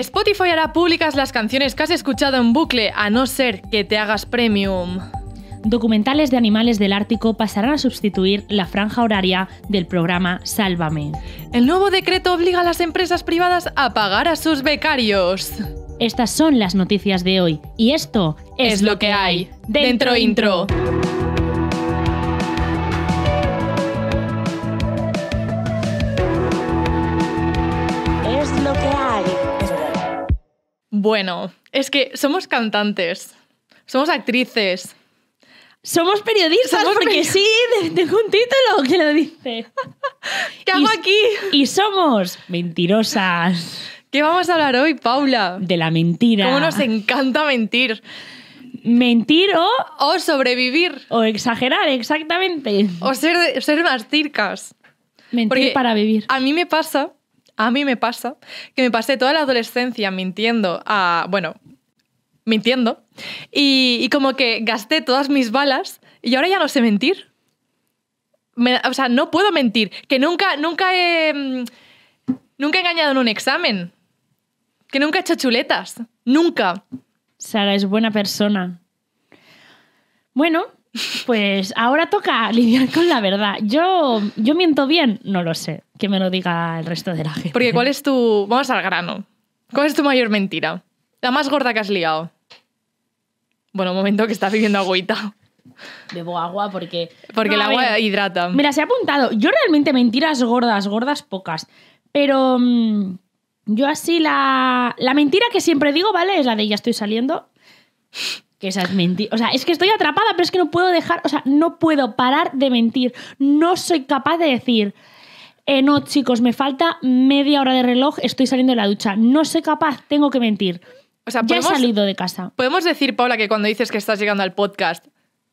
Spotify hará públicas las canciones que has escuchado en bucle, a no ser que te hagas premium. Documentales de animales del Ártico pasarán a sustituir la franja horaria del programa Sálvame. El nuevo decreto obliga a las empresas privadas a pagar a sus becarios. Estas son las noticias de hoy y esto es, lo que hay. Dentro, intro. Bueno, es que somos cantantes, somos actrices. Somos periodistas porque sí, tengo un título que lo dice. ¿Qué hago aquí? Y somos mentirosas. ¿Qué vamos a hablar hoy, Paula? De la mentira. ¿Cómo nos encanta mentir? Mentir o... O sobrevivir. O exagerar, exactamente. O ser, ser más circas. Mentir para vivir. A mí me pasa a mí me pasa que me pasé toda la adolescencia mintiendo a, bueno, mintiendo, y, como que gasté todas mis balas y ahora ya no sé mentir. o sea, no puedo mentir, que nunca, nunca he, mm, nunca he engañado en un examen, que nunca he hecho chuletas, nunca. Sara es buena persona. Bueno, pues ahora toca lidiar con la verdad. Yo, yo miento bien, no lo sé. Que me lo diga el resto de la gente. Porque ¿cuál es tu... Vamos al grano. ¿Cuál es tu mayor mentira? La más gorda que has liado. Bueno, un momento que estás viviendo agüita. Bebo agua porque... Porque el agua hidrata. Mira, se ha apuntado. Yo realmente mentiras gordas, gordas pocas. Pero mm, yo así la... La mentira que siempre digo, ¿vale? Es la de ya estoy saliendo. Que esas es O sea, es que estoy atrapada, pero es que no puedo dejar, o sea, no puedo parar de mentir. No soy capaz de decir, eh, no, chicos, me falta media hora de reloj, estoy saliendo de la ducha. No soy capaz, tengo que mentir. O sea, ya he salido de casa. Podemos decir, Paula, que cuando dices que estás llegando al podcast,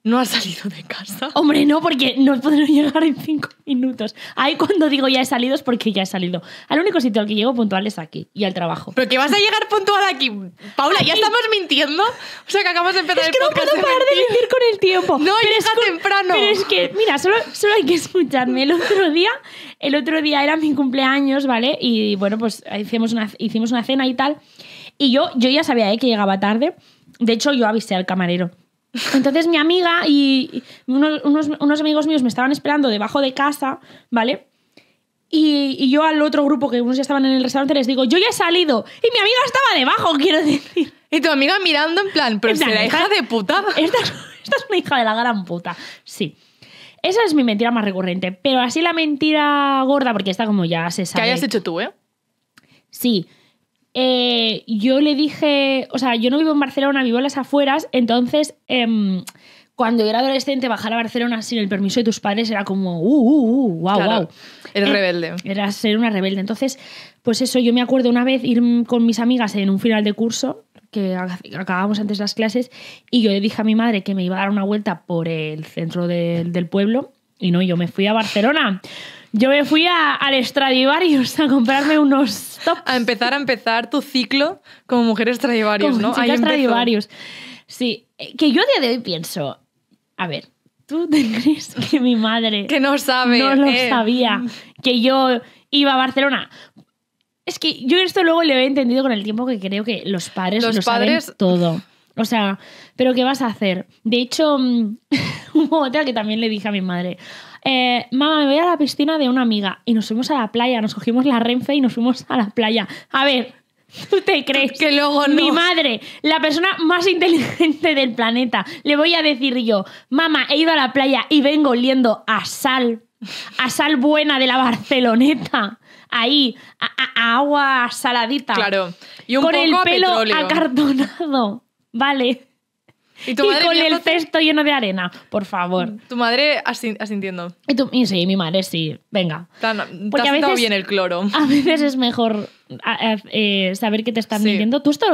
no ha salido de casa. Hombre, no, porque no podré llegar en cinco minutos. Ahí cuando digo ya he salido es porque ya he salido. Al único sitio al que llego puntual es aquí y al trabajo. ¿Pero qué vas a llegar puntual aquí? Paula, ¿ya estamos mintiendo? O sea, que acabamos de empezar es que no puedo parar de mentir con el tiempo. No, pero llega temprano. Pero es que, mira, solo, solo hay que escucharme. El otro día, el otro día era mi cumpleaños, ¿vale? Y bueno, pues hicimos una, hicimos una cena y tal. Y yo, yo ya sabía ¿eh? que llegaba tarde. De hecho, yo avisé al camarero. Entonces mi amiga y unos, unos, amigos míos me estaban esperando debajo de casa, ¿vale? Y, yo al otro grupo, que unos ya estaban en el restaurante, les digo, yo ya he salido. Y mi amiga estaba debajo, quiero decir. Y tu amiga mirando en plan, pero si la hija de puta. Esta, es una hija de la gran puta, sí. Esa es mi mentira más recurrente. Pero así la mentira gorda, porque está como ya se sabe. Que hayas hecho tú, ¿eh? Sí. Eh, yo le dije, o sea, yo no vivo en Barcelona, vivo en las afueras, entonces em, cuando yo era adolescente bajar a Barcelona sin el permiso de tus padres era como, uh, uh, uh wow, wow. Eh, eres rebelde. Era ser una rebelde. Entonces, pues eso, yo me acuerdo una vez ir con mis amigas en un final de curso que acabábamos antes las clases y yo le dije a mi madre que me iba a dar una vuelta por el centro del, del pueblo y no, yo me fui a Barcelona. Yo me fui a, al Stradivarius a comprarme unos tops. A empezar a empezar tu ciclo como mujer Stradivarius, ¿no? Chica Sí, eh, que yo a día de hoy pienso, a ver, ¿tú te crees que mi madre... que no sabe. No lo eh. sabía, que yo iba a Barcelona. Es que yo esto luego lo he entendido con el tiempo que creo que los padres lo saben todo. O sea, pero ¿qué vas a hacer? De hecho, mm, hubo otra que también le dije a mi madre eh, mamá, me voy a la piscina de una amiga y nos fuimos a la playa, nos cogimos la renfe y nos fuimos a la playa. A ver, ¿Tú te crees que luego Mi madre, la persona más inteligente del planeta, le voy a decir yo, mamá, he ido a la playa y vengo oliendo a sal, a sal buena de la Barceloneta, ahí, a, agua saladita. Claro. Y con el pelo acartonado, ¿vale? ¿Y, con el cesto lleno de arena, por favor. Tu madre asintiendo. Y, sí, mi madre sí, venga. Porque a veces, bien el cloro. A veces es mejor eh, saber que te están mintiendo. ¿Tú esto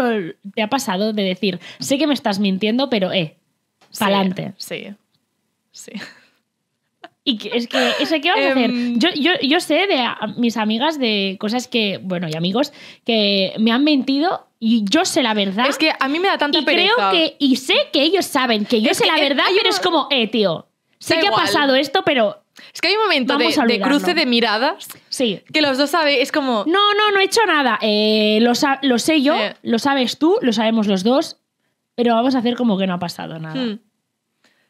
te ha pasado de decir, sé que me estás mintiendo, pero eh, pa'lante? sí. sí es que, ¿qué vamos a hacer? Em, yo, sé de mis amigas de cosas que, bueno, y amigos, que me han mentido y yo sé la verdad. Es que a mí me da tanta y pereza. Creo que, y sé que ellos saben que yo sé la verdad, pero es como, eh, tío, sé que ha pasado esto, pero es que hay un momento de, cruce de miradas sí. que los dos saben, es como... No, no, no he hecho nada. Eh, lo, sé yo, eh. lo sabes tú, lo sabemos los dos, pero vamos a hacer como que no ha pasado nada. Hmm.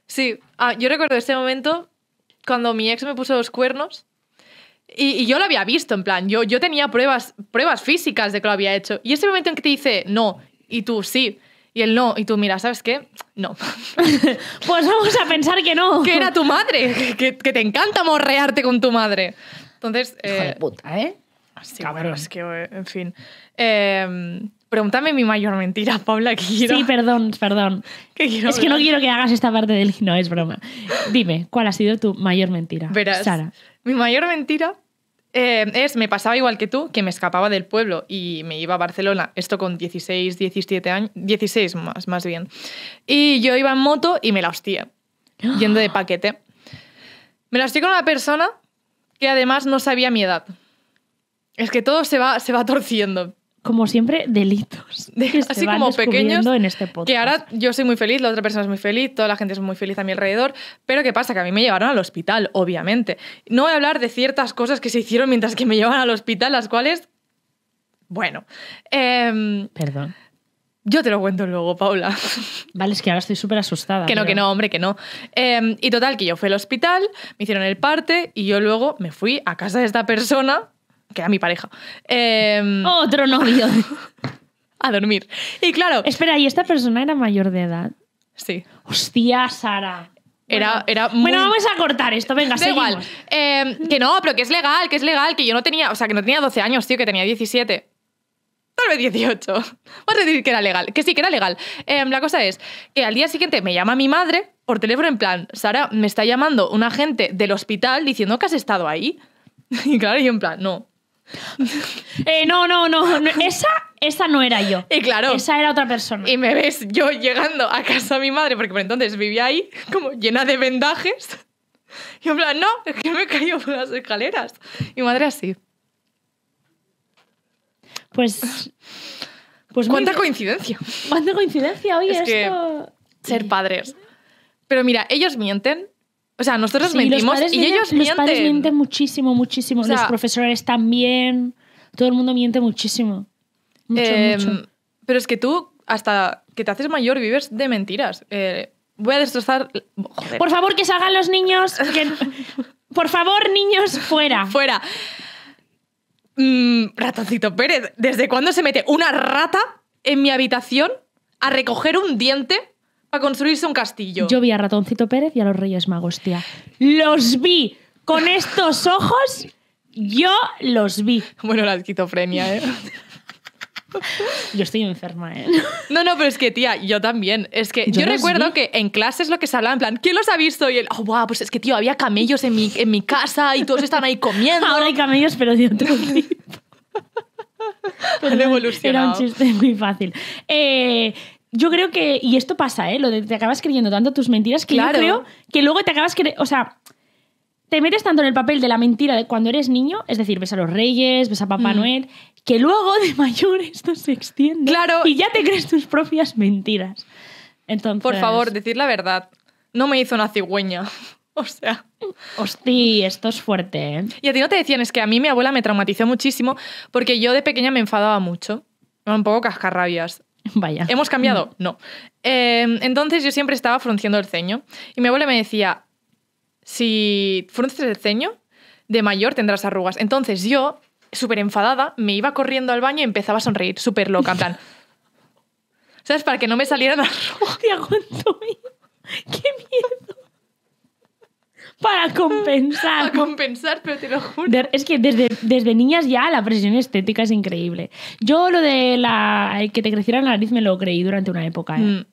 Sí, ah, yo recuerdo ese momento cuando mi ex me puso los cuernos, y, yo lo había visto, en plan, yo, yo tenía pruebas, pruebas físicas de que lo había hecho. Y ese momento en que te dice no, y tú sí, y él no, y tú mira, ¿sabes qué? No. pues vamos a pensar que no. Que era tu madre, que, que te encanta morrearte con tu madre. Entonces... Hijo de eh, puta, ¿eh? Sí, bueno, es que, eh, en fin. Em, Pregúntame mi mayor mentira, Paula, Sí, perdón, perdón. es que no quiero que hagas esta parte del... No, es broma. Dime, ¿cuál ha sido tu mayor mentira, Verás, Sara? Mi mayor mentira eh, es, me pasaba igual que tú, que me escapaba del pueblo y me iba a Barcelona, esto con 16, 17 años, 16 más, más bien. Y yo iba en moto y me la hostía, yendo de paquete. Me la hostía con una persona que además no sabía mi edad. Es que todo se va, se va torciendo como siempre, delitos. Así como pequeños. Este que ahora yo soy muy feliz, la otra persona es muy feliz, toda la gente es muy feliz a mi alrededor. Pero ¿qué pasa? Que a mí me llevaron al hospital, obviamente. No voy a hablar de ciertas cosas que se hicieron mientras que me llevan al hospital, las cuales. Bueno. Em, Perdón. Yo te lo cuento luego, Paula. Vale, es que ahora estoy súper asustada. que no, que no, hombre, que no. Em, y total, que yo fui al hospital, me hicieron el parte y yo luego me fui a casa de esta persona que era mi pareja. Em, Otro novio. a dormir. Y claro. Espera, ¿y esta persona era mayor de edad? Sí. Hostia, Sara. Era, era Bueno, vamos a cortar esto, venga, da igual. Em, que no, pero que es legal, que es legal, que yo no tenía, o sea, que no tenía 12 años, tío, que tenía 17. Tal vez 18. Vamos a decir que era legal, que sí, que era legal. Em, la cosa es que al día siguiente me llama mi madre por teléfono en plan, Sara, me está llamando un agente del hospital diciendo que has estado ahí. Y claro, yo en plan, no, eh, no, no, no, Esa, esa no era yo. claro. Esa era otra persona. Y me ves yo llegando a casa de mi madre, porque por entonces vivía ahí, como llena de vendajes. Y en no, es que me he caído por las escaleras. Y madre así. Pues. pues ¿Cuánta coincidencia? ¿Cuánta coincidencia? hoy es ser padres. Pero mira, ellos mienten o sea, nosotros mentimos y ellos mienten. Los padres mienten muchísimo, muchísimo. los profesores también. Todo el mundo miente muchísimo. Em, mucho, Pero es que tú, hasta que te haces mayor, vives de mentiras. Eh, voy a destrozar. Por favor, que salgan los niños. Por favor, niños, fuera. fuera. Mm, ratoncito Pérez, ¿desde cuándo se mete una rata en mi habitación a recoger un diente a construirse un castillo. Yo vi a Ratoncito Pérez y a los Reyes Magos, tía. ¡Los vi! Con estos ojos, yo los vi. Bueno, la esquizofrenia, ¿eh? Yo estoy enferma, ¿eh? No, no, pero es que, tía, yo también. Es que yo, recuerdo que en clases lo que se hablaba, en plan, ¿quién los ha visto? Y el, oh, wow, pues es que, tío, había camellos en mi, en mi casa y todos están ahí comiendo. Ahora hay camellos, pero de otro tipo. Han evolucionado. Era un chiste muy fácil. Eh, yo creo que, y esto pasa, ¿eh? Lo de te acabas creyendo tanto tus mentiras que yo creo que luego te acabas creyendo, o sea, te metes tanto en el papel de la mentira de cuando eres niño, es decir, ves a los reyes, ves a Papá mm. Noel, que luego de mayor esto se extiende claro. y ya te crees tus propias mentiras. Entonces... Por favor, decir la verdad. No me hizo una cigüeña. O sea. Hosti, esto es fuerte. ¿eh? Y a ti no te decían, es que a mí mi abuela me traumatizó muchísimo porque yo de pequeña me enfadaba mucho. un poco cascarrabias. Vaya. ¿Hemos cambiado? Mm. No. Em, entonces yo siempre estaba frunciendo el ceño. Y mi abuela me decía, si frunces el ceño, de mayor tendrás arrugas. Entonces yo, súper enfadada, me iba corriendo al baño y empezaba a sonreír, súper loca, en plan... ¿Sabes? Para que no me salieran arrugas. ¡Qué miedo! para compensar. Para compensar, pero te lo juro. es que desde, desde niñas ya la presión estética es increíble. Yo lo de la que te creciera la nariz me lo creí durante una época. ¿eh? Mm.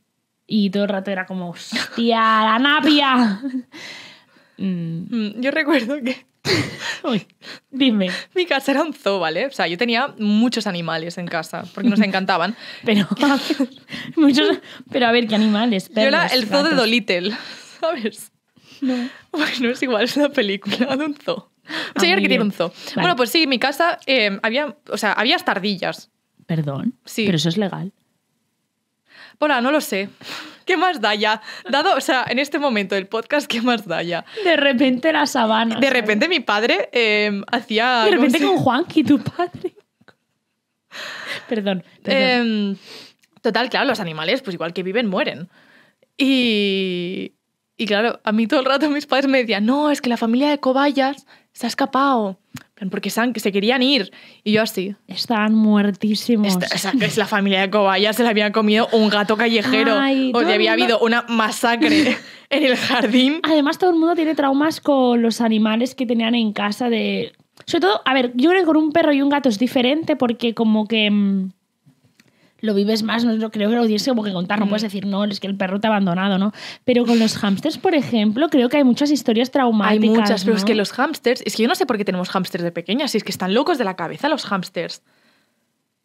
Y todo el rato era como, hostia, la napia. Mm. Mm, yo recuerdo que Uy, dime. Mi casa era un zoo, ¿vale? O sea, yo tenía muchos animales en casa, porque nos encantaban. Pero, muchos, pero a ver, ¿qué animales? yo era el zoo de Dolittle, ¿sabes? No. no es igual, es la película de un zoo. Ah, que tiene un Bueno, pues sí, en mi casa eh, había, o sea, había estardillas. Perdón. Sí. Pero eso es legal. Hola, no lo sé. ¿Qué más da ya? Dado, o sea, en este momento del podcast, ¿qué más da ya? De repente la sabana. De repente mi padre em, hacía. De repente con Juan con tu padre. perdón. Em, total, claro, los animales, pues igual que viven, mueren. Y, y claro, a mí todo el rato mis padres me decían, no, es que la familia de cobayas se ha escapado. Porque se, querían ir. Y yo así. Estaban muertísimos. es la familia de cobayas, se la habían comido un gato callejero. o había habido una masacre en el jardín. Además, todo el mundo tiene traumas con los animales que tenían en casa de... Sobre todo, a ver, yo creo que con un perro y un gato es diferente porque como que... Mm, lo vives más, no, creo que lo tienes como que contar, no puedes mm. decir, no, es que el perro te ha abandonado, ¿no? Pero con los hámsters, por ejemplo, creo que hay muchas historias traumáticas. Hay muchas, pero es que los hámsters, es que yo no sé por qué tenemos hámsters de pequeñas, si es que están locos de la cabeza los hámsters.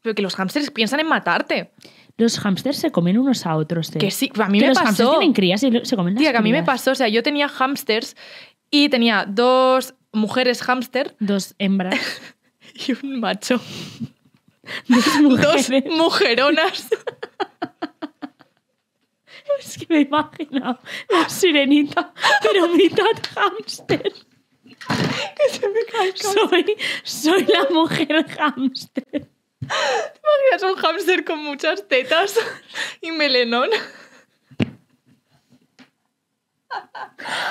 Pero que los hámsters piensan en matarte. Los hámsters se comen unos a otros. ¿eh? Que sí, a mí me los pasó. tienen crías y se comen las Tía, que a mí me pasó, o sea, yo tenía hámsters y tenía dos mujeres hámster. Dos hembras. y un macho. Dos, mujeronas. es que me imagino la sirenita, pero mitad hámster. soy, soy la mujer hamster ¿Te imaginas un hamster con muchas tetas y melenón?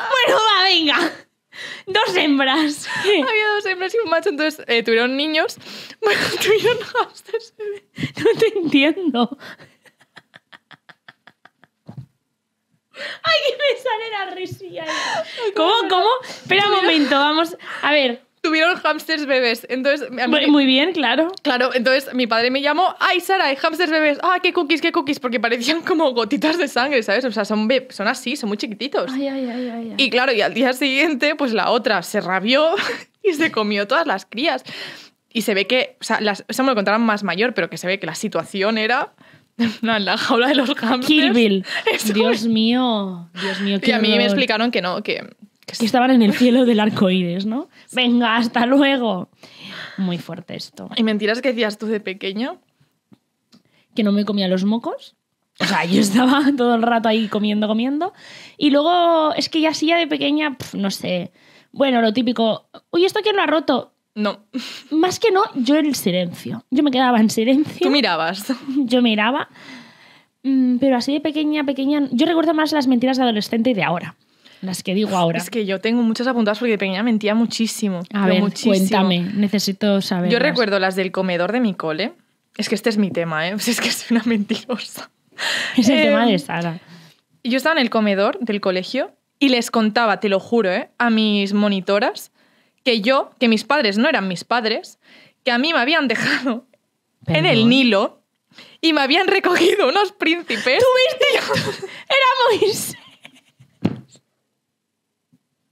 Bueno, va, venga. dos hembras. Había dos hembras y un macho, entonces eh, tuvieron niños. Bueno, tuvieron hamsters. No te entiendo. Ay, que me sale la risilla ¿Cómo? ¿Cómo? Espera un momento, vamos. A ver. Tuvieron hamsters bebés, entonces... muy bien, claro. Claro, entonces mi padre me llamó, ay Sara, hay hamsters bebés, ah, qué cookies, qué cookies, porque parecían como gotitas de sangre, ¿sabes? O sea, son, son así, son muy chiquititos. Ay, ay, ay, ay, Y claro, y al día siguiente, pues la otra se rabió y se comió todas las crías. Y se ve que, o sea, las, me lo contaron más mayor, pero que se ve que la situación era... en la jaula de los hamsters. Kill Dios mío, Dios mío. Qué y a mí me explicaron que no, que, que, estaban en el cielo del arco ¿no? Venga, hasta luego muy fuerte esto. ¿Y mentiras que decías tú de pequeño? Que no me comía los mocos. O sea, yo estaba todo el rato ahí comiendo, comiendo. Y luego, es que ya así, ya de pequeña, no sé. Bueno, lo típico. Uy, ¿esto quién lo ha roto? No. Más que no, yo en silencio. Yo me quedaba en silencio. Tú mirabas. Yo miraba. Mm, pero así de pequeña, pequeña. Yo recuerdo más las mentiras de adolescente y de ahora. Las que digo ahora. Es que yo tengo muchas apuntadas porque de pequeña mentía muchísimo. A ver, cuéntame, necesito saber. Yo recuerdo las del comedor de mi cole. Es que este es mi tema, ¿eh? es que soy una mentirosa. Es el tema de em, Sara. Yo estaba en el comedor del colegio y les contaba, te lo juro, ¿eh? a mis monitoras que yo, que mis padres no eran mis padres, que a mí me habían dejado en el Nilo y me habían recogido unos príncipes. ¿Tuviste? era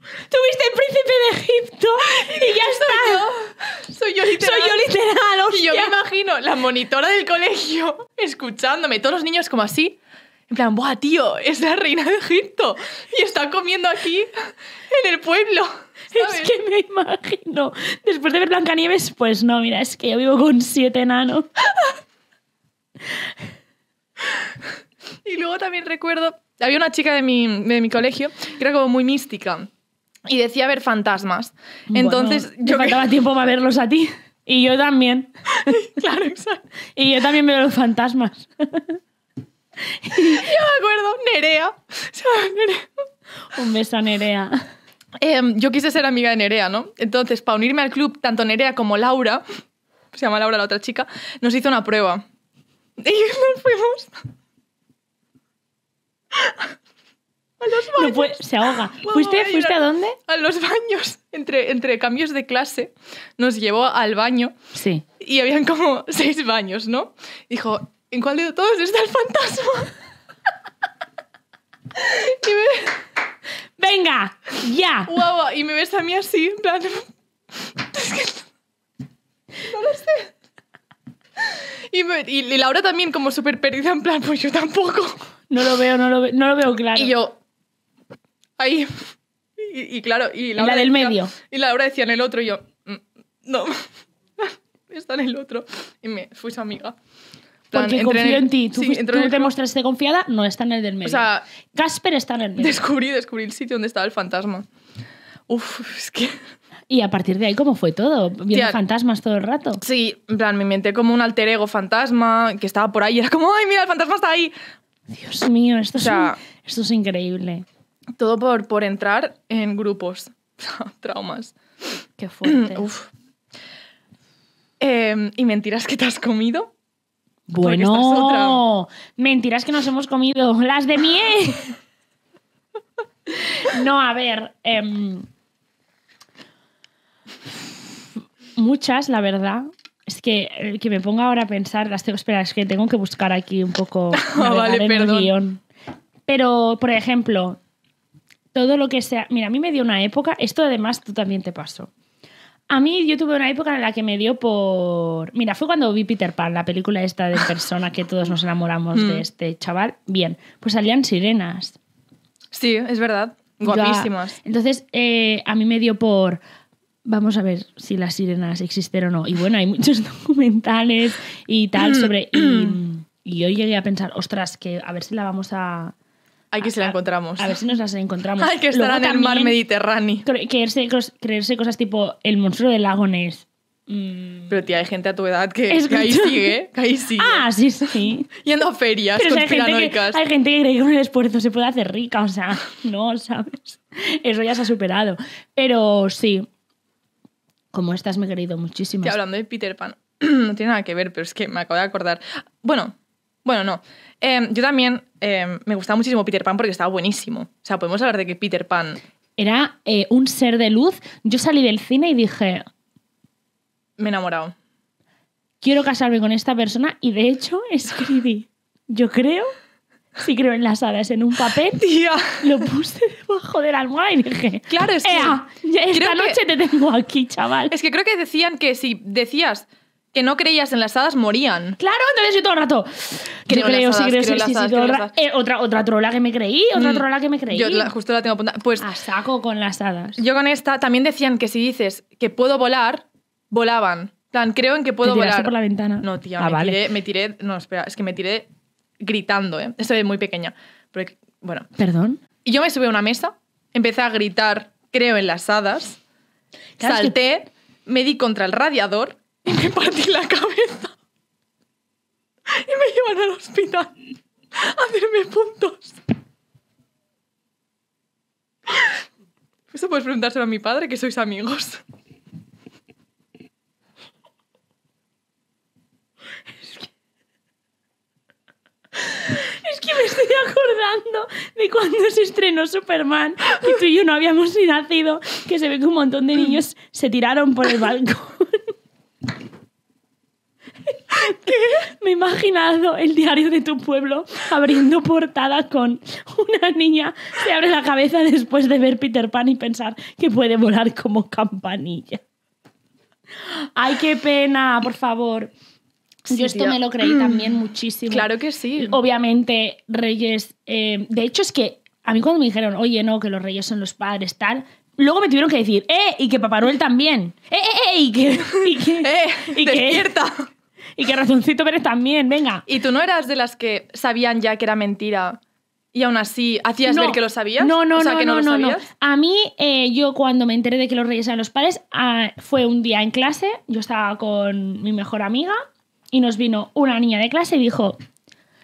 Tuviste el príncipe de Egipto y ya está. Soy yo, literal. Soy yo literal, Y yo me imagino la monitora del colegio escuchándome, todos los niños como así. En plan, ¡buah, tío! Es la reina de Egipto y está comiendo aquí en el pueblo. Es que me imagino. Después de ver Blancanieves, pues no, mira, es que yo vivo con siete enanos. y luego también recuerdo, había una chica de mi, de mi colegio que era como muy mística y decía ver fantasmas. Entonces, yo me faltaba tiempo para verlos a ti. Y yo también. claro, exacto. Y yo también veo los fantasmas. yo me acuerdo, Nerea. Un beso a Nerea. Em, yo quise ser amiga de Nerea, ¿no? Entonces, para unirme al club, tanto Nerea como Laura, se llama Laura la otra chica, nos hizo una prueba. Y nos fuimos a los baños. se ahoga. ¿Fuiste, a dónde? A los baños. Entre, entre cambios de clase nos llevó al baño. Sí. Y habían como seis baños, ¿no? Dijo, ¿en cuál de todos está el fantasma? ¡Venga! ¡Ya! y me ves a mí así, en plan... Es que... No lo sé. Y, Laura también como súper perdida, en plan, pues yo tampoco. No lo veo, no lo, no lo veo claro. Y yo, ahí. Y, claro, y Y la del medio. Y Laura decía en el otro, y yo, mm, no, está en el otro. Y me fui su amiga. Porque confío en, ti. Tú, sí, te mostraste confiada, no está en el del medio. O sea, Casper está en el medio. Descubrí, descubrí el sitio donde estaba el fantasma. Uf, es que. Y a partir de ahí, ¿cómo fue todo? Viendo fantasmas todo el rato. Sí, en plan, me inventé como un alter ego fantasma que estaba por ahí y era como, ¡ay, mira, el fantasma está ahí! Dios mío, esto, es, esto es increíble. Todo por, entrar en grupos. Traumas. Qué fuerte. Em, y mentiras que te has comido. Bueno, mentiras que nos hemos comido. Las de mí. no, a ver. Em, muchas, la verdad. Es que eh, que me ponga ahora a pensar, las Espera, es que tengo que buscar aquí un poco. Ah, vale, perdón. Guión. Pero, por ejemplo, todo lo que sea. Mira, a mí me dio una época, esto además tú también te pasó. A mí yo tuve una época en la que me dio por... Mira, fue cuando vi Peter Pan, la película esta de persona que todos nos enamoramos de mm. este chaval. Bien, pues salían sirenas. Sí, es verdad. Guapísimas. Entonces, eh, a mí me dio por... Vamos a ver si las sirenas existen o no. Y bueno, hay muchos documentales y tal sobre... y, y yo llegué a pensar, ostras, que a ver si la vamos a hay que si la encontramos. A, ver si nos las encontramos. Hay que estar en el mar Mediterráneo. Creerse, creerse, cosas tipo el monstruo del lago Ness. Mm. Pero tía, hay gente a tu edad que, ahí sigue, ¿eh? sigue. Ah, sí, sí. Yendo a ferias conspiranoicas. Hay gente, que, cree que con el esfuerzo se puede hacer rica, o sea, no, ¿sabes? Eso ya se ha superado. Pero sí, como estas me he querido muchísimo Estoy hablando de Peter Pan, no tiene nada que ver, pero es que me acabo de acordar. Bueno, bueno, no. Em, yo también em, me gustaba muchísimo Peter Pan porque estaba buenísimo. O sea, podemos hablar de que Peter Pan. Era eh, un ser de luz. Yo salí del cine y dije. Me he enamorado. Quiero casarme con esta persona y de hecho escribí. Yo creo, si creo en las alas en un papel. Tía. Lo puse debajo de la almohada y dije. Claro, es que. esta noche te tengo aquí, chaval. Es que creo que decían que si decías que no creías en las hadas morían. Claro, entonces yo todo el rato. creo, otra, otra trola que me creí, otra mm. trola que me creí. Yo justo la tengo apuntada. Pues, A saco con las hadas. Yo con esta también decían que si dices que puedo volar, volaban. Plan, creo en que puedo volar. por la ventana? No, tía, ah, me, tiré, me tiré. No, espera, es que me tiré gritando, ¿eh? Estoy muy pequeña. bueno. ¿Perdón? Y yo me subí a una mesa, empecé a gritar, creo en las hadas, salté, me di contra el radiador y me partí la cabeza. Y me llevan al hospital a hacerme puntos. Eso puedes preguntárselo a mi padre, que sois amigos. Es que... me estoy acordando de cuando se estrenó Superman, Y tú y yo no habíamos nacido, que se ve que un montón de niños se tiraron por el balcón. Me he imaginado el diario de tu pueblo abriendo portada con una niña que abre la cabeza después de ver Peter Pan y pensar que puede volar como campanilla. Ay, qué pena, por favor. Yo esto me lo creí también muchísimo. Claro que sí. Obviamente, Reyes. Eh, de hecho, es que a mí cuando me dijeron, oye, no, que los reyes son los padres, tal, Luego me tuvieron que decir, ¡eh! Y que Papá Noel también. ¡eh, eh, eh! Y que. Y ¡eh! Y ¡Despierta! y que Razoncito Pérez también, venga. ¿Y tú no eras de las que sabían ya que era mentira? Y aún así, ¿hacías ver que lo sabías? No, no, o sea, no, que no, no, no, A mí, eh, yo cuando me enteré de que los reyes eran los padres, ah, fue un día en clase, yo estaba con mi mejor amiga y nos vino una niña de clase y dijo,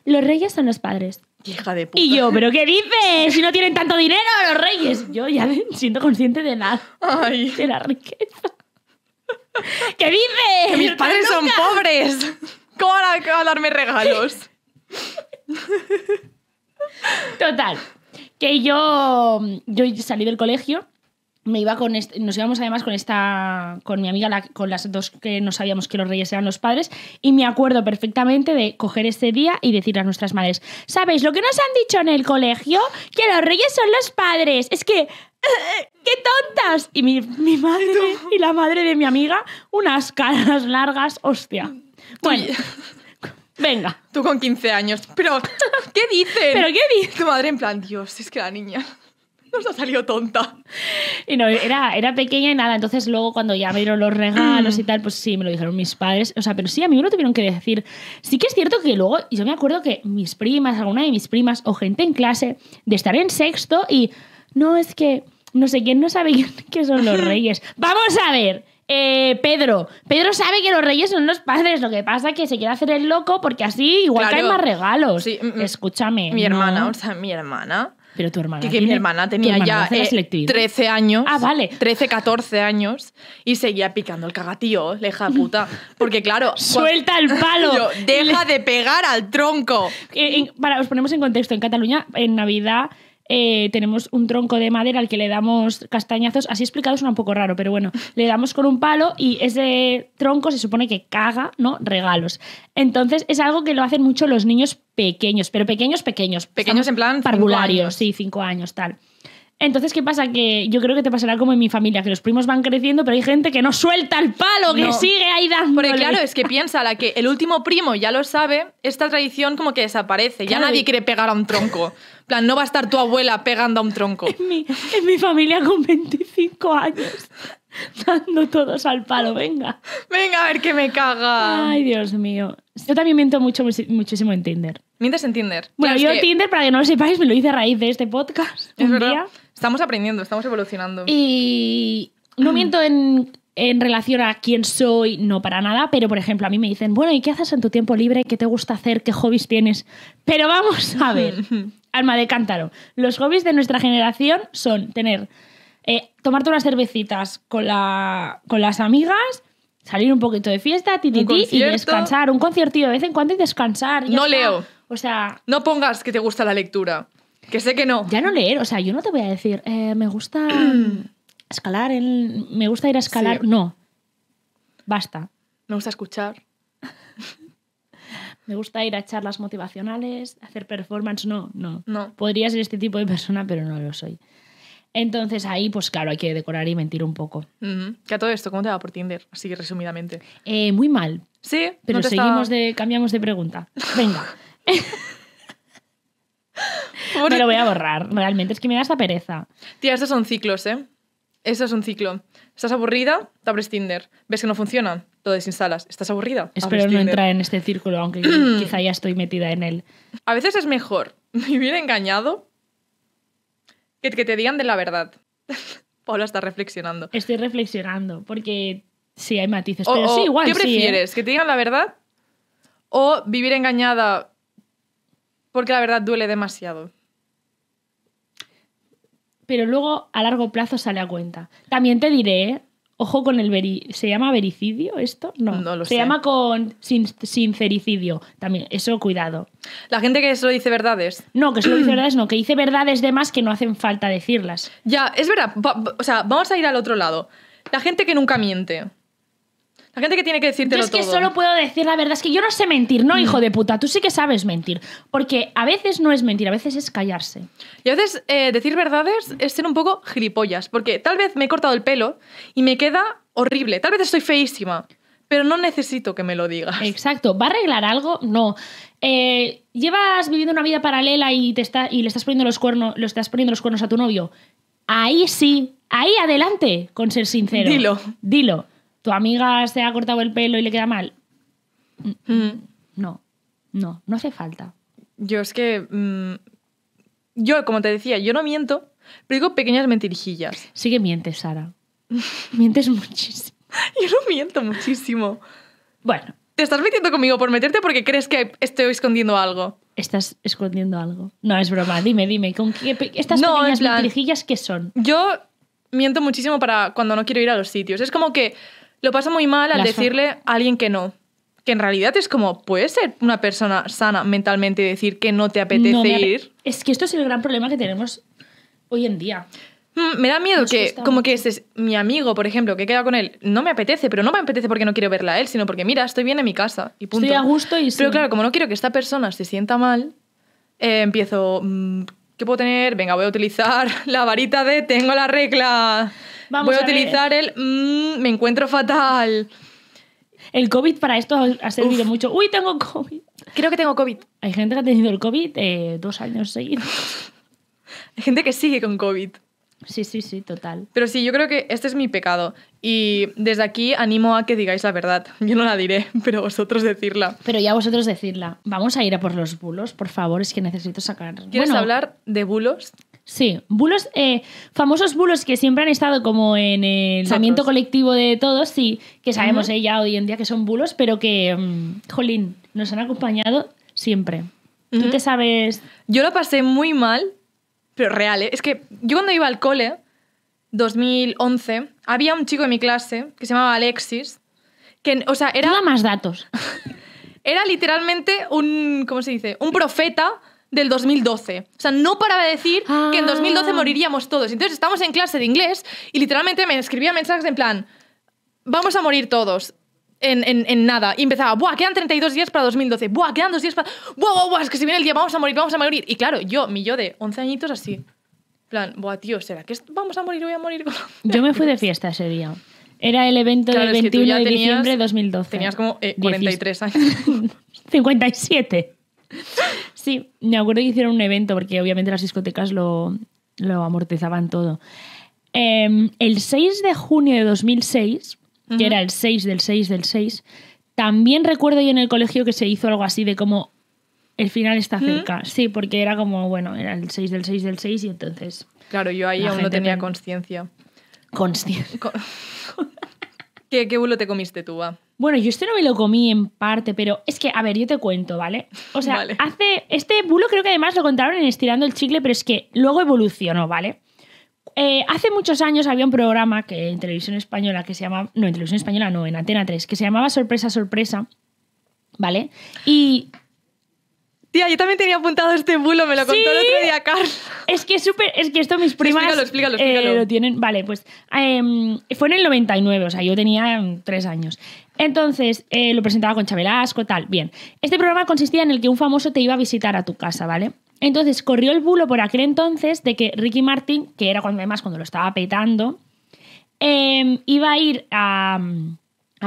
los reyes son los padres. Hija de puta. Y yo, ¿pero qué dices? Si no tienen tanto dinero los reyes. Yo ya siento consciente de nada. Ay. De la riqueza. ¿Qué dices? mis padres son pobres. ¿Cómo van a darme regalos? Total. Que yo, yo salí del colegio me iba con nos íbamos además con esta con mi amiga con las dos que no sabíamos que los reyes eran los padres y me acuerdo perfectamente de coger ese día y decir a nuestras madres sabéis lo que nos han dicho en el colegio que los reyes son los padres es que eh, ¡Qué tontas! Y mi, mi madre y la madre de mi amiga, unas caras largas, hostia. Bueno, venga. Tú con 15 años, pero ¿qué dices? ¿Pero qué dices? Tu madre en plan, Dios, es que la niña nos ha salido tonta. Y no, era, era pequeña y nada. Entonces, luego cuando ya me dieron los regalos y tal, pues sí, me lo dijeron mis padres. O sea, pero sí, a mí me tuvieron que decir. Sí que es cierto que luego, y yo me acuerdo que mis primas, alguna de mis primas o gente en clase, de estar en sexto y no, es que no sé quién no sabe qué son los reyes. ¡Vamos a ver! Eh, Pedro. Pedro sabe que los reyes son los padres. Lo que pasa es que se quiere hacer el loco porque así igual caen más regalos. Sí, mm, mm. Escúchame. Mi hermana, o sea, mi hermana pero tu hermana. Que, mi hermana tenía ya 13 eh, años. Ah, vale. 13, 14 años y seguía picando el cagatío, leja puta. Porque claro. ¡Suelta el palo! deja de pegar al tronco. Eh, para, os ponemos en contexto. En Cataluña, en Navidad eh, tenemos un tronco de madera al que le damos castañazos. Así explicado es un poco raro, pero bueno, le damos con un palo y ese tronco se supone que caga, ¿no? Regalos. Entonces es algo que lo hacen mucho los niños pequeños, pero pequeños, pequeños. Pequeños en plan. Parvularios, sí, cinco años, tal. Entonces, ¿qué pasa? Que yo creo que te pasará como en mi familia, que los primos van creciendo, pero hay gente que no suelta el palo, que sigue ahí dando. Porque claro, es que piensa la que el último primo ya lo sabe, esta tradición como que desaparece. Ya nadie quiere pegar a un tronco. plan, no va a estar tu abuela pegando a un tronco. En mi, en mi familia con 25 años dando todos al palo, venga. Venga, a ver qué me caga. Ay, Dios mío. Yo también miento mucho, muchísimo en Tinder. ¿Mientes en Tinder? Bueno, yo en Tinder, para que no lo sepáis, me lo hice a raíz de este podcast. Es verdad. Estamos aprendiendo, estamos evolucionando. Y no miento en, en relación a quién soy, no para nada, pero por ejemplo, a mí me dicen, bueno, ¿y qué haces en tu tiempo libre? ¿Qué te gusta hacer? ¿Qué hobbies tienes? Pero vamos a ver, alma de cántaro, los hobbies de nuestra generación son tener eh, tomarte unas cervecitas con, la, con las amigas, salir un poquito de fiesta, tititi, y descansar. Un conciertito de vez en cuando y descansar. No leo. O sea. No pongas que te gusta la lectura. Que sé que no. Ya no leer, o sea, yo no te voy a decir, eh, me gusta escalar, me gusta ir a escalar. No. Basta. Me gusta escuchar. me gusta ir a charlas motivacionales, hacer performance. No, no, no. Podría ser este tipo de persona, pero no lo soy. Entonces ahí, pues claro, hay que decorar y mentir un poco. ¿Qué a todo esto, ¿cómo te va por Tinder? Así resumidamente. Eh, muy mal. Sí, pero seguimos de, cambiamos de pregunta. Venga. me lo voy a borrar, realmente. Es que me da esa pereza. Tía, estos son ciclos, ¿eh? Eso es un ciclo. Estás aburrida, te abres Tinder. Ves que no funciona, lo desinstalas. Estás aburrida. Espero no entrar en este círculo, aunque quizá ya estoy metida en él. A veces es mejor vivir engañado que, te digan de la verdad. Paula está reflexionando. Estoy reflexionando, porque sí, hay matices. pero sí, igual. ¿Qué ¿eh? prefieres? ¿Que te digan la verdad? ¿O vivir engañada porque la verdad duele demasiado? Pero luego a largo plazo sale a cuenta. También te diré, ¿eh? Ojo con el vericidio. ¿Se llama vericidio esto? No, no lo Se llama con sin... sincericidio. También, eso cuidado. La gente que solo dice verdades. No, que solo dice verdades, no, que dice verdades de más que no hacen falta decirlas. Ya, es verdad. o sea, vamos a ir al otro lado. La gente que nunca miente. La gente que tiene que decirte Yo es que solo puedo decir la verdad, es que yo no sé mentir, no, hijo mm. de puta, tú sí que sabes mentir. Porque a veces no es mentir, a veces es callarse. Y a veces eh, decir verdades es ser un poco gilipollas, porque tal vez me he cortado el pelo y me queda horrible, tal vez estoy feísima, pero no necesito que me lo digas. Exacto, ¿va a arreglar algo? No. Eh, ¿Llevas viviendo una vida paralela y, te está, y le estás poniendo los cuernos, le estás poniendo los cuernos a tu novio? Ahí sí, ahí adelante con ser sincero. Dilo. Dilo tu amiga se ha cortado el pelo y le queda mal. Mm. No, no, no hace falta. Yo es que. Mm, yo, como te decía, yo no miento, pero digo pequeñas mentirijillas. Sí que mientes, Sara. mientes muchísimo. yo no miento muchísimo. Bueno. Te estás metiendo conmigo por meterte porque crees que estoy escondiendo algo. Estás escondiendo algo. No, es broma. Dime, dime. ¿Con qué estas pequeñas mentirijillas qué son? Yo miento muchísimo para cuando no quiero ir a los sitios. Es como que lo pasa muy mal al decirle a alguien que no. Que en realidad es como, puede ser una persona sana mentalmente y decir que no te apetece ir. Es que esto es el gran problema que tenemos hoy en día. Mm, me da miedo que, como que este es mi amigo, por ejemplo, que he quedado con él, no me apetece, pero no me apetece porque no quiero verla a él, sino porque, mira, estoy bien en mi casa y punto. Estoy a gusto y Pero claro, como no quiero que esta persona se sienta mal, eh, empiezo, mm, ¿qué puedo tener? Venga, voy a utilizar la varita de tengo la regla voy a, utilizar el mm, me encuentro fatal. El COVID para esto ha servido mucho. Uy, tengo COVID. Creo que tengo COVID. Hay gente que ha tenido el COVID eh, dos años seguidos. Hay gente que sigue con COVID. Sí, sí, sí, total. Pero sí, yo creo que este es mi pecado. Y desde aquí animo a que digáis la verdad. Yo no la diré, pero vosotros decirla. Pero ya vosotros decirla. Vamos a ir a por los bulos, por favor, es que necesito sacar. ¿Quieres hablar de bulos? Sí, bulos, eh, famosos bulos que siempre han estado como en el pensamiento colectivo de todos, sí, que sabemos ella eh, ya hoy en día que son bulos, pero que, mm, jolín, nos han acompañado siempre. Tú te sabes. Yo lo pasé muy mal, pero real. ¿eh? Es que yo cuando iba al cole, 2011, había un chico en mi clase que se llamaba Alexis, que, o sea, era. más datos. era literalmente un. ¿Cómo se dice? Un profeta del 2012. O sea, no paraba de decir que en 2012 ah. moriríamos todos. Entonces estamos en clase de inglés y literalmente me escribía mensajes en plan, vamos a morir todos. En, nada. Y empezaba, ¡buah! Quedan 32 días para 2012. ¡buah! Quedan dos días para. ¡buah, buah, Es que si viene el día, vamos a morir, vamos a morir. Y claro, yo, mi yo de 11 añitos así. plan, ¡buah, tío! ¿Será que vamos a morir? Voy a morir. yo me fui de fiesta ese día. Era el evento del 21 de diciembre de 2012. Tenías como 43 eh, años. 57. Sí, me acuerdo que hicieron un evento, porque obviamente las discotecas lo, lo amortizaban todo. Em, el 6 de junio de 2006, que era el 6 del 6 del 6, también recuerdo yo en el colegio que se hizo algo así de como el final está cerca. Sí, porque era como, bueno, era el 6 del 6 del 6 y entonces... Claro, yo ahí aún no tenía conciencia. Consciencia. ¿Qué, ¿Qué, bulo te comiste tú, va? Bueno, yo este no me lo comí en parte, pero es que, a ver, yo te cuento, ¿vale? O sea, hace. Este bulo creo que además lo contaron en Estirando el Chicle, pero es que luego evolucionó, ¿vale? Eh, hace muchos años había un programa que en televisión española que se llamaba. No, en televisión española no, en Antena 3, que se llamaba Sorpresa, Sorpresa. ¿Vale? Y Tía, yo también tenía apuntado este bulo, me lo contó el otro día Carl. Es que súper, es que esto mis primas... explícalo, explícalo, eh, lo tienen, vale, pues em, fue en el 99, o sea, yo tenía tres años. Entonces, eh, lo presentaba con Chabelasco, tal, bien. Este programa consistía en el que un famoso te iba a visitar a tu casa, ¿vale? Entonces, corrió el bulo por aquel entonces de que Ricky Martin, que era cuando además cuando lo estaba petando, em, iba a ir a,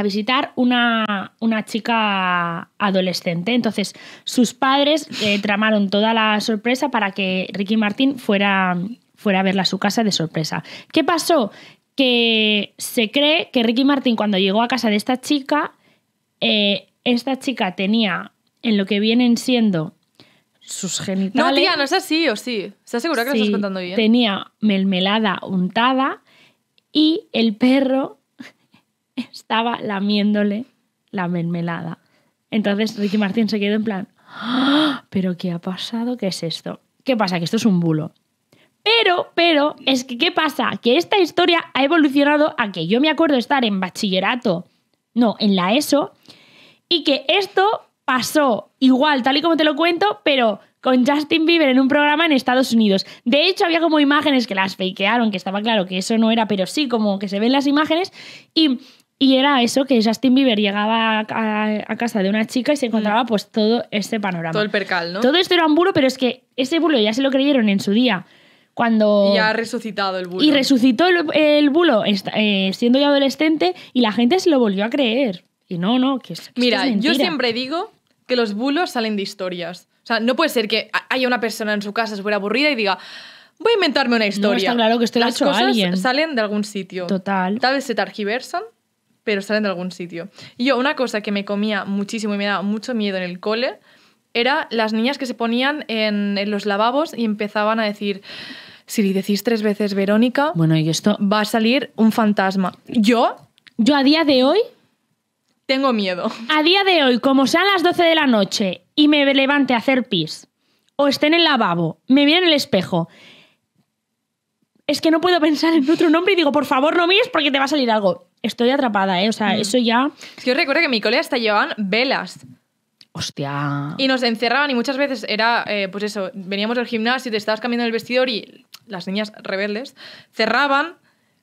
visitar una, chica adolescente. Entonces, sus padres eh, tramaron toda la sorpresa para que Ricky Martin fuera, fuera a verla a su casa de sorpresa. ¿Qué pasó? que se cree que Ricky Martin cuando llegó a casa de esta chica, eh, esta chica tenía en lo que vienen siendo sus genitales. No, tía, no es así, o sí. ¿Estás segura que lo estás contando bien? Tenía mermelada untada y el perro estaba lamiéndole la mermelada. Entonces Ricky Martin se quedó en plan, ¡Ah! ¿pero qué ha pasado? ¿Qué es esto? ¿Qué pasa? Que esto es un bulo. Pero, pero, es que ¿qué pasa? Que esta historia ha evolucionado a que yo me acuerdo estar en bachillerato, no, en la ESO, y que esto pasó igual, tal y como te lo cuento, pero con Justin Bieber en un programa en Estados Unidos. De hecho, había como imágenes que las fakearon, que estaba claro que eso no era, pero sí, como que se ven las imágenes, y y era eso, que Justin Bieber llegaba a, casa de una chica y se encontraba mm. pues todo este panorama. Todo el percal, ¿no? Todo esto era un bulo, pero es que ese bulo ya se lo creyeron en su día y ha resucitado el bulo. Y resucitó el, bulo eh, siendo ya adolescente y la gente se lo volvió a creer. Y no, no, que, es, Mira, yo siempre digo que los bulos salen de historias. O sea, no puede ser que haya una persona en su casa súper aburrida y diga, voy a inventarme una historia. No, está claro que esto lo ha hecho cosas alguien. salen de algún sitio. Total. Tal vez se targiversan, pero salen de algún sitio. Y yo, una cosa que me comía muchísimo y me daba mucho miedo en el cole era las niñas que se ponían en los lavabos y empezaban a decir si le decís tres veces Verónica, bueno, y esto va a salir un fantasma. Yo Yo a día de hoy, tengo miedo. a día de hoy, como sean las 12 de la noche y me levante a hacer pis, o esté en el lavabo, me viene en el espejo, es que no puedo pensar en otro nombre y digo, por favor, no mires porque te va a salir algo. Estoy atrapada, ¿eh? O sea, mm. eso ya... Es que yo recuerdo que mi colega hasta llevaban velas. Hostia. Y nos encerraban y muchas veces era, eh, pues eso, veníamos del gimnasio, te estabas cambiando el vestidor y las niñas rebeldes cerraban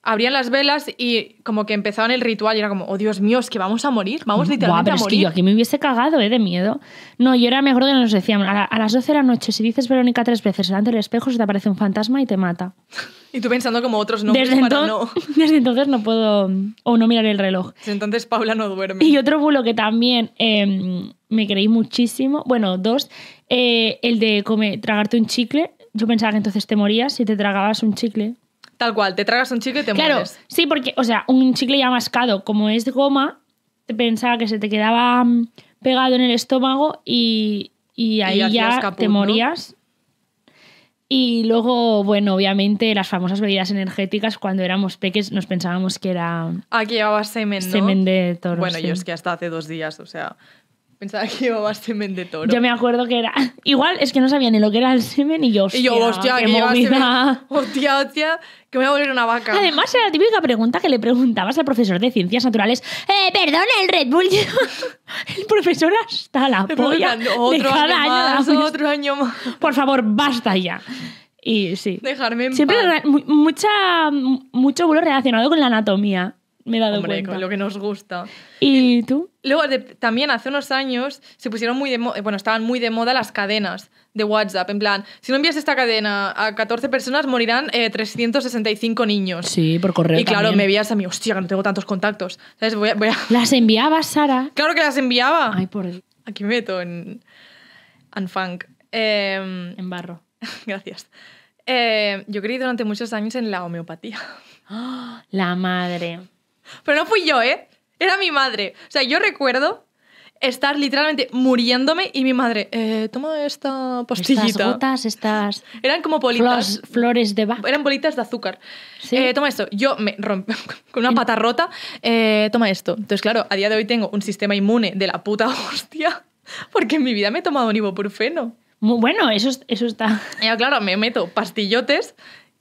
abrían las velas y como que empezaban el ritual y era como, oh Dios mío, es que vamos a morir, vamos literalmente a morir. aquí me hubiese cagado, eh, De miedo. No, yo era mejor que nos decían, a, las 12 de la noche, si dices Verónica tres veces delante del espejo, se te aparece un fantasma y te mata. Y tú pensando como otros no, desde no. Desde entonces no puedo, o no mirar el reloj. Desde entonces Paula no duerme. Y otro bulo que también em, me creí muchísimo, bueno, dos, eh, el de come, tragarte un chicle. Yo pensaba que entonces te morías si te tragabas un chicle Tal cual, te tragas un chicle y te claro, Sí, porque, o sea, un chicle ya mascado, como es goma, te pensaba que se te quedaba mm, pegado en el estómago y, y ahí ya te morías. Y luego, bueno, obviamente las famosas bebidas energéticas, cuando éramos peques nos pensábamos que era... Aquí ah, llevaba semen, Semen de toros. Bueno, yo es que hasta hace dos días, o sea, Pensaba que llevaba semen de toro. Yo me acuerdo que era. Igual es que no sabía ni lo que era el semen y yo. Hostia, y yo, hostia, qué que movida. Hostia, hostia, que me voy a volver una vaca. Además, era la típica pregunta que le preguntabas al profesor de ciencias naturales. Eh, perdón, el Red Bull. el profesor hasta la polla. Otro de cada año, más, año otro año más. Por favor, basta ya. Y sí. Dejarme en Siempre paz. mucha, mucho bulo relacionado con la anatomía. Me he dado cuenta. lo que nos gusta. ¿Y tú? Luego, también hace unos años se pusieron muy de moda, bueno, estaban muy de moda las cadenas de WhatsApp. En plan, si no envías esta cadena a 14 personas, morirán 365 eh, niños. Sí, por correo. Y claro, me veías a mí, hostia, que no tengo tantos contactos. ¿Las enviabas, Sara? Claro que las enviaba. Ay, por Aquí me meto en. Unfunk. Em, en barro. Gracias. Em, yo creí durante muchos años en la homeopatía. la madre. Pero no fui yo, ¿eh? Era mi madre. O sea, yo recuerdo estar literalmente muriéndome y mi madre, eh, toma esta pastillita. Estas gotas, estas... Eran como bolitas. Flores, de Eran bolitas de azúcar. ¿Sí? Eh, toma esto. Yo me rompo con una pata rota. Eh, toma esto. Entonces, claro, a día de hoy tengo un sistema inmune de la puta hostia porque en mi vida me he tomado un ibuprofeno. bueno, eso, eso está... Ya, claro, me meto pastillotes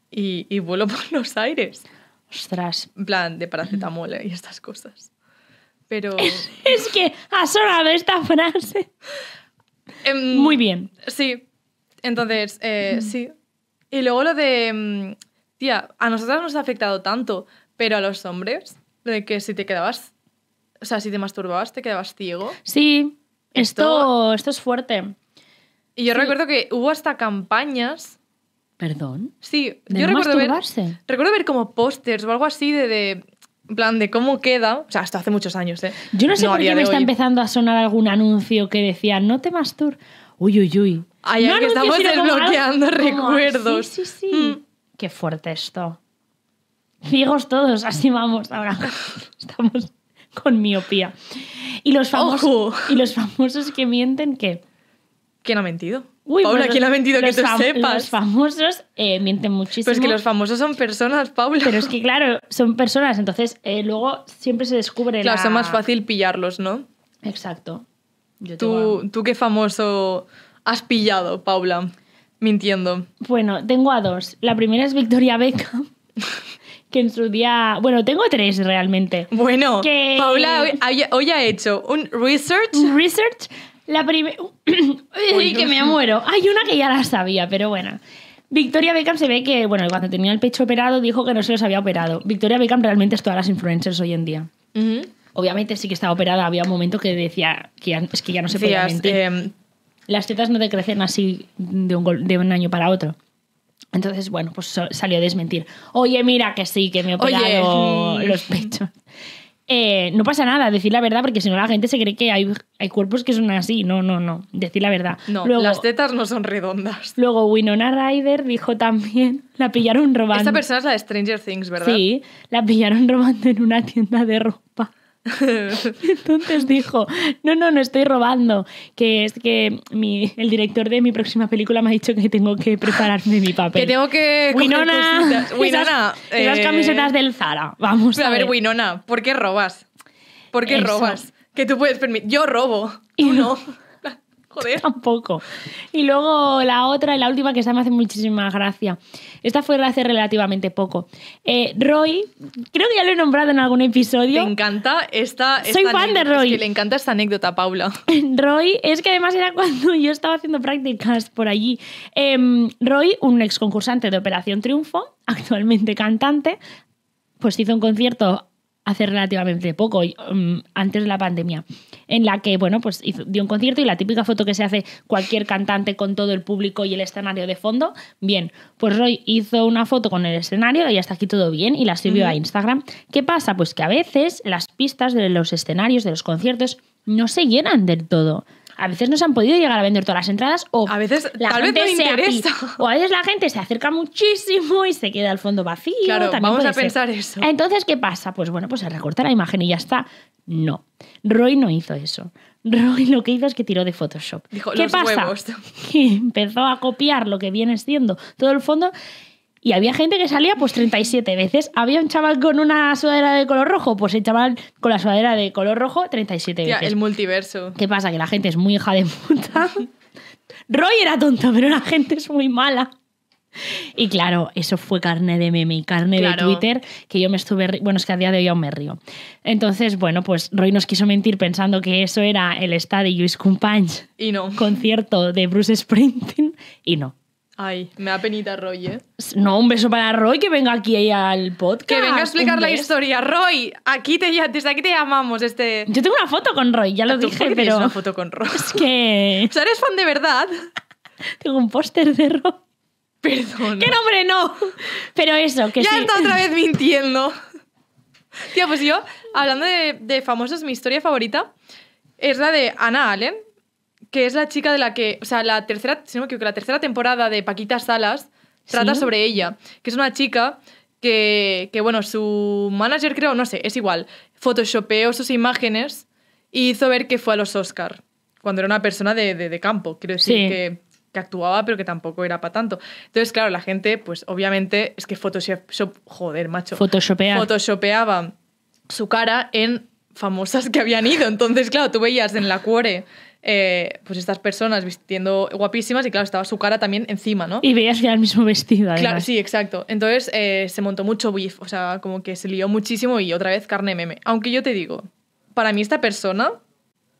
y, y vuelo por los aires. Ostras. En plan de paracetamol eh, y estas cosas. Pero. Es, que ha sonado esta frase. Em, Muy bien. Sí. Entonces, eh, mm. sí. Y luego lo de. Mm, tía, a nosotras nos ha afectado tanto, pero a los hombres, de que si te quedabas. O sea, si te masturbabas, te quedabas ciego. Sí. Esto, esto, es fuerte. Y yo recuerdo que hubo hasta campañas Perdón. Sí, yo recuerdo ver, recuerdo ver como pósters o algo así de, de plan de cómo queda, o sea, esto hace muchos años, ¿eh? Yo no sé por qué me está empezando a sonar algún anuncio que decía, no te mastur. Uy, uy, uy. Ay, que estamos desbloqueando ah, recuerdos. sí, sí, sí. Mm. Qué fuerte esto. Ciegos todos, así vamos ahora. Estamos con miopía. Y los famosos, Y los famosos que mienten, ¿qué? ¿Quién ha mentido? Paula, ¿quién ha mentido que tú sepas? Los famosos eh, mienten muchísimo. Pues que los famosos son personas, Paula. Pero es que, claro, son personas, entonces eh, luego siempre se descubre. Claro, la... es más fácil pillarlos, ¿no? Exacto. ¿Tú, ah. ¿Tú qué famoso has pillado, Paula? Mintiendo. Bueno, tengo a dos. La primera es Victoria Beckham. que en su día. Bueno, tengo tres realmente. Bueno, que... Paula hoy, hoy ha hecho un research. Un research la primera... que me muero. Hay una que ya la sabía, pero bueno. Victoria Beckham se ve que, bueno, cuando tenía el pecho operado dijo que no se los había operado. Victoria Beckham realmente es todas las influencers hoy en día. Obviamente sí que estaba operada, había un momento que decía que ya, que ya no se podía em, Las tetas no decrecen así de un, año para otro. Entonces, bueno, pues salió a desmentir. Oye, mira que sí, que me he operado los pechos. Eh, no pasa nada, decir la verdad, porque si no la gente se cree que hay, cuerpos que son así. No, no, no, decir la verdad. No, las tetas no son redondas. Luego Winona Ryder dijo también, la pillaron robando. Esta persona es la de Stranger Things, ¿verdad? Sí, la pillaron robando en una tienda de ropa. Entonces dijo, no, no, no estoy robando, que es que mi, el director de mi próxima película me ha dicho que tengo que prepararme mi papel. Que tengo que... Winona, Winona esas, eh, camisetas del Zara, vamos. a, ver, Winona, ¿por qué robas? ¿Por qué robas? Que tú puedes permitir... Yo robo, y no. Tampoco. Y luego la otra, y la última, que se me hace muchísima gracia. Esta fue hace relativamente poco. Eh, Roy, creo que ya lo he nombrado en algún episodio. Me encanta esta. Soy fan de Roy. le encanta esta anécdota, Paula. Roy, es que además era cuando yo estaba haciendo prácticas por allí. Em, Roy, un ex concursante de Operación Triunfo, actualmente cantante, pues hizo un concierto hace relativamente poco, em, antes de la pandemia en la que, bueno, pues dio un concierto y la típica foto que se hace cualquier cantante con todo el público y el escenario de fondo. Bien, pues Roy hizo una foto con el escenario y hasta aquí todo bien y la subió a Instagram. ¿Qué pasa? Pues que a veces las pistas de los escenarios, de los conciertos, no se llenan del todo a veces no se han podido llegar a vender todas las entradas o a veces la gente se la gente se acerca muchísimo y se queda al fondo vacío. Claro, vamos a pensar eso. Entonces, ¿qué pasa? Pues bueno, pues se recorta la imagen y ya está. No, Roy no hizo eso. Roy lo que hizo es que tiró de Photoshop. Dijo, ¿Qué pasa? empezó a copiar lo que viene siendo todo el fondo y había gente que salía pues 37 veces. Había un chaval con una sudadera de color rojo, pues el chaval con la sudadera de color rojo 37 veces. El multiverso. ¿Qué pasa? Que la gente es muy hija de puta. Roy era tonto, pero la gente es muy mala. Y claro, eso fue carne de meme y carne de Twitter, que yo me estuve. Bueno, es que a día de hoy aún me río. Entonces, bueno, pues Roy nos quiso mentir pensando que eso era el estadio de Luis Y no. Concierto de Bruce Springsteen. Y no. Ay, me da penita Roy, ¿eh? No, un beso para Roy que venga aquí al podcast. Que venga a explicar la historia. Roy, aquí te, desde aquí te llamamos. Este... Yo tengo una foto con Roy, ya lo dije, pero. una foto con Roy. Es que. O eres fan de verdad. tengo un póster de Roy. Perdón. ¡Qué nombre no! Pero eso, que ya está otra vez mintiendo. Tío, pues yo, hablando de, de famosos, mi historia favorita es la de Ana Allen, que es la chica de la que, o sea, la tercera, si no me equivoco, la tercera temporada de Paquita Salas trata sobre ella, que es una chica que, que, bueno, su manager creo, no sé, es igual, photoshopeó sus imágenes y hizo ver que fue a los Oscar, cuando era una persona de, de, campo, quiero decir que, actuaba, pero que tampoco era para tanto. Entonces, claro, la gente, pues obviamente, es que Photoshop, joder, macho, photoshopeaba su cara en famosas que habían ido. Entonces, claro, tú veías en la cuore eh, pues estas personas vistiendo guapísimas y claro, estaba su cara también encima, ¿no? Y veías que el mismo vestido. Claro, sí, exacto. Entonces eh, se montó mucho beef, o sea, como que se lió muchísimo y otra vez carne meme. Aunque yo te digo, para mí esta persona,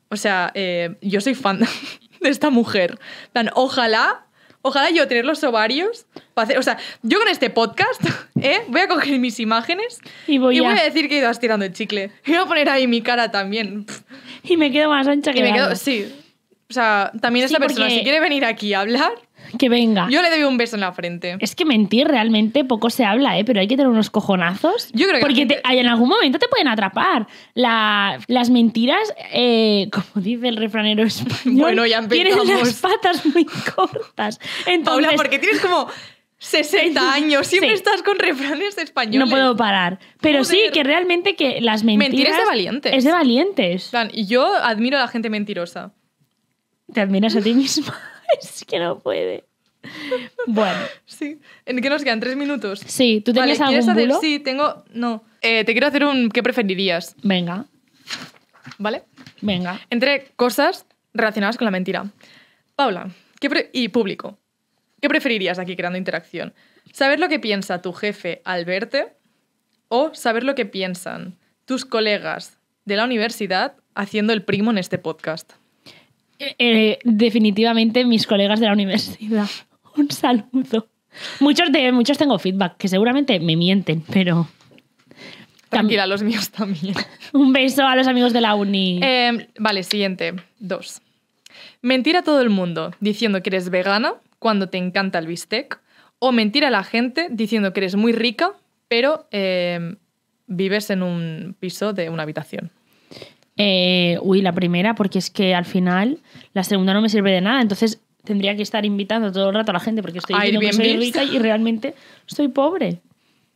o sea, eh, yo soy fan de esta mujer. tan ojalá Ojalá yo tener los ovarios. Para hacer, o sea, yo con este podcast ¿eh? voy a coger mis imágenes y voy, a... decir que he tirando el chicle. Y voy a poner ahí mi cara también. Y me quedo más ancha que y me quedo, Sí. O sea, también esta persona, si quiere venir aquí a hablar, que venga. Yo le doy un beso en la frente. Es que mentir realmente poco se habla, ¿eh? pero hay que tener unos cojonazos. Yo creo que. Porque en algún momento te pueden atrapar. las mentiras, eh, como dice el refranero español, bueno, ya tienen las patas muy cortas. Entonces, Paula, porque tienes como 60 años, siempre estás con refranes españoles. No puedo parar. Pero sí, que realmente que las mentiras... Mentiras de valientes. Es de valientes. Y yo admiro a la gente mentirosa. ¿Te admiras a ti misma? es que no puede. Bueno. Sí. ¿En qué nos quedan? ¿Tres minutos? Sí, ¿tú tenías sí, tengo... No. Eh, te quiero hacer un ¿qué preferirías? Venga. ¿Vale? Venga. Entre cosas relacionadas con la mentira. Paula, y público, ¿qué preferirías aquí creando interacción? ¿Saber lo que piensa tu jefe al verte o saber lo que piensan tus colegas de la universidad haciendo el primo en este podcast? Eh, eh, definitivamente mis colegas de la universidad. Un saludo. Muchos, de, muchos tengo feedback, que seguramente me mienten, pero... Tranquila, los míos también. Un beso a los amigos de la uni. Em, vale, siguiente. Dos. Mentir a todo el mundo diciendo que eres vegana cuando te encanta el bistec. O mentir a la gente diciendo que eres muy rica, pero em, vives en un piso de una habitación. Eh, uy, la primera, porque es que al final la segunda no me sirve de nada. Entonces tendría que estar invitando todo el rato a la gente porque estoy diciendo que soy rica y realmente estoy pobre.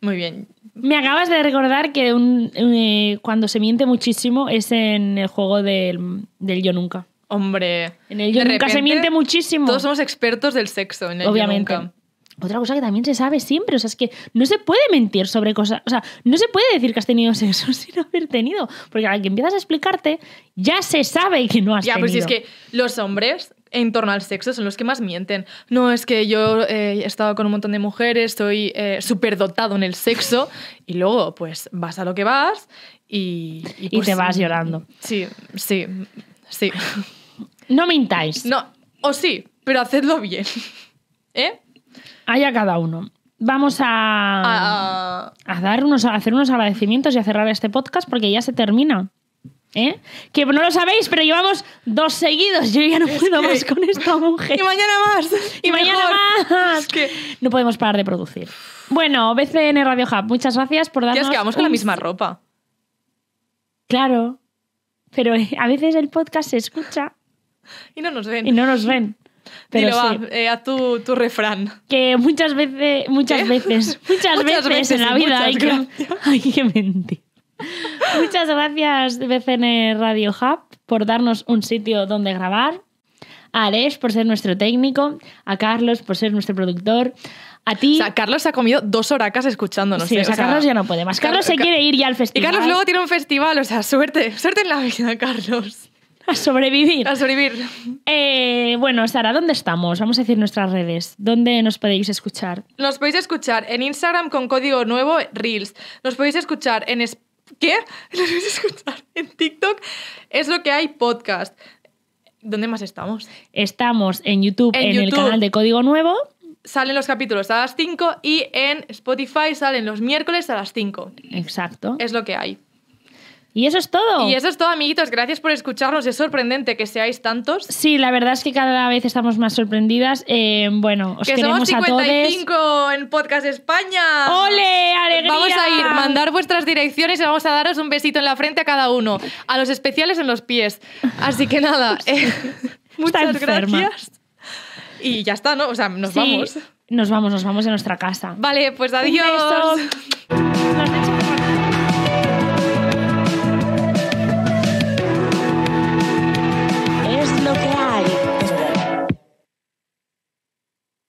Muy bien. Me acabas de recordar que un, eh, cuando se miente muchísimo es en el juego del, yo nunca. Hombre. En el yo nunca se miente muchísimo. Todos somos expertos del sexo en el Obviamente. yo nunca. Otra cosa que también se sabe siempre, o sea, es que no se puede mentir sobre cosas, o sea, no se puede decir que has tenido sexo sin haber tenido, porque al que empiezas a explicarte, ya se sabe que no has tenido. Ya, pues si es que los hombres en torno al sexo son los que más mienten. No, es que yo eh, he estado con un montón de mujeres, soy eh, súper dotado en el sexo, y luego, pues, vas a lo que vas y... y pues te vas llorando. Sí, sí, sí. No mintáis. No, o sí, pero hacedlo bien. ¿Eh? a cada uno. Vamos a, hacer unos agradecimientos y a cerrar este podcast porque ya se termina. ¿eh? Que no lo sabéis, pero llevamos dos seguidos. Yo ya no puedo más con esta mujer. Y mañana más. Y, mañana más. que... No podemos parar de producir. Bueno, BCN Radio Hub, muchas gracias por darnos. Ya es que vamos con la misma ropa. Claro. Pero eh, a veces el podcast se escucha. Y no nos ven. Y no nos ven. Pero a eh, tu, tu, refrán. Que muchas veces, muchas veces, muchas, veces, en la vida hay que, mentir. muchas gracias BCN Radio Hub por darnos un sitio donde grabar. A Ares por ser nuestro técnico, a Carlos por ser nuestro productor, a ti. O sea, Carlos se ha comido dos horacas escuchándonos. Sí, eh, Carlos ya no puede más. Carlos se quiere ir ya al festival. Y Carlos luego tiene un festival, o sea, suerte. Suerte en la vida, Carlos. A sobrevivir. A sobrevivir. Eh, bueno, Sara, ¿dónde estamos? Vamos a decir nuestras redes. ¿Dónde nos podéis escuchar? Nos podéis escuchar en Instagram con código nuevo Reels. Nos podéis escuchar en... ¿Qué? Nos podéis escuchar en TikTok. Es lo que hay podcast. ¿Dónde más estamos? Estamos en YouTube, en, el canal de Código Nuevo salen los capítulos a las 5 y en Spotify salen los miércoles a las 5. Exacto. Es lo que hay. Y eso es todo. Y eso es todo, amiguitos. Gracias por escucharnos. Es sorprendente que seáis tantos. Sí, la verdad es que cada vez estamos más sorprendidas. Eh, bueno, os que somos 55 en Podcast España. ¡Ole! ¡Alegría! Vamos a ir, mandar vuestras direcciones y vamos a daros un besito en la frente a cada uno. A los especiales en los pies. Así que nada, eh, muchas gracias. Y ya está, ¿no? O sea, nos vamos. Nos vamos, nos vamos a nuestra casa. Vale, pues adiós.